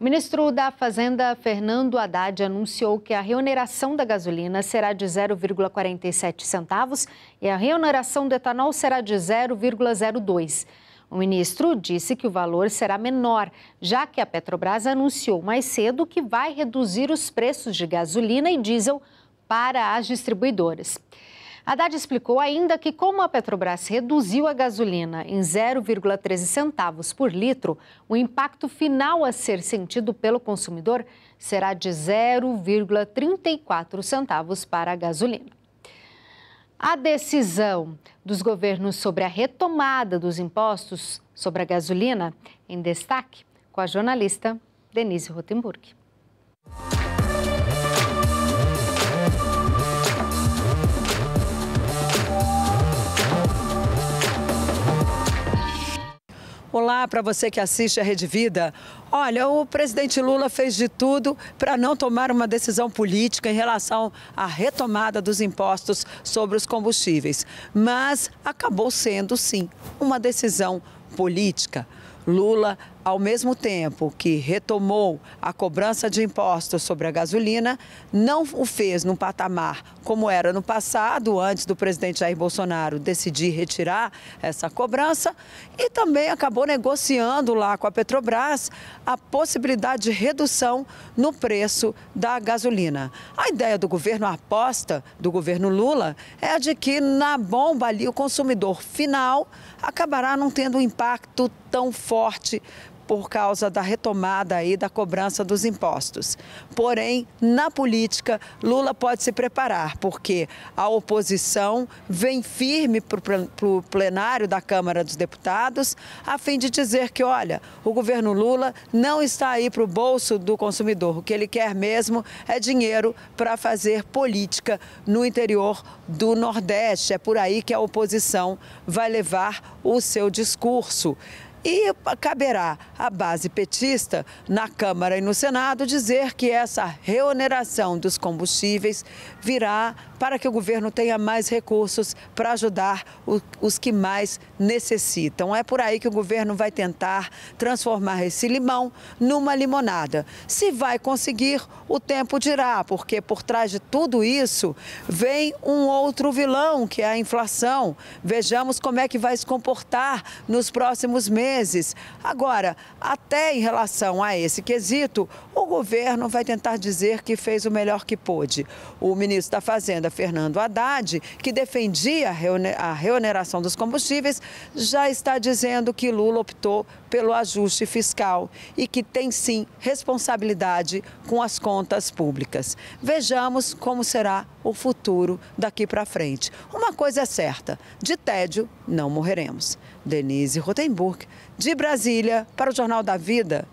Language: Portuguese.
O ministro da Fazenda, Fernando Haddad, anunciou que a reoneração da gasolina será de 0,47 centavos e a reoneração do etanol será de 0,02. O ministro disse que o valor será menor, já que a Petrobras anunciou mais cedo que vai reduzir os preços de gasolina e diesel para as distribuidoras. Haddad explicou ainda que, como a Petrobras reduziu a gasolina em 0,13 centavos por litro, o impacto final a ser sentido pelo consumidor será de 0,34 centavos para a gasolina. A decisão dos governos sobre a retomada dos impostos sobre a gasolina em destaque com a jornalista Denise Rotenburg. para você que assiste a Rede Vida, olha, o presidente Lula fez de tudo para não tomar uma decisão política em relação à retomada dos impostos sobre os combustíveis, mas acabou sendo sim uma decisão política. Lula ao mesmo tempo que retomou a cobrança de impostos sobre a gasolina, não o fez num patamar como era no passado, antes do presidente Jair Bolsonaro decidir retirar essa cobrança, e também acabou negociando lá com a Petrobras a possibilidade de redução no preço da gasolina. A ideia do governo, a aposta do governo Lula, é a de que na bomba ali o consumidor final acabará não tendo um impacto tão forte por causa da retomada aí da cobrança dos impostos. Porém, na política, Lula pode se preparar, porque a oposição vem firme para o plenário da Câmara dos Deputados, a fim de dizer que, olha, o governo Lula não está aí para o bolso do consumidor. O que ele quer mesmo é dinheiro para fazer política no interior do Nordeste. É por aí que a oposição vai levar o seu discurso. E caberá à base petista, na Câmara e no Senado, dizer que essa reoneração dos combustíveis virá para que o governo tenha mais recursos para ajudar os que mais necessitam. É por aí que o governo vai tentar transformar esse limão numa limonada. Se vai conseguir, o tempo dirá, porque por trás de tudo isso vem um outro vilão, que é a inflação. Vejamos como é que vai se comportar nos próximos meses meses. Agora, até em relação a esse quesito, o governo vai tentar dizer que fez o melhor que pôde. O ministro da Fazenda, Fernando Haddad, que defendia a reoneração dos combustíveis, já está dizendo que Lula optou pelo ajuste fiscal e que tem sim responsabilidade com as contas públicas. Vejamos como será o futuro daqui para frente. Uma coisa é certa: de tédio não morreremos. Denise Rotenburg, de Brasília, para o Jornal da Vida.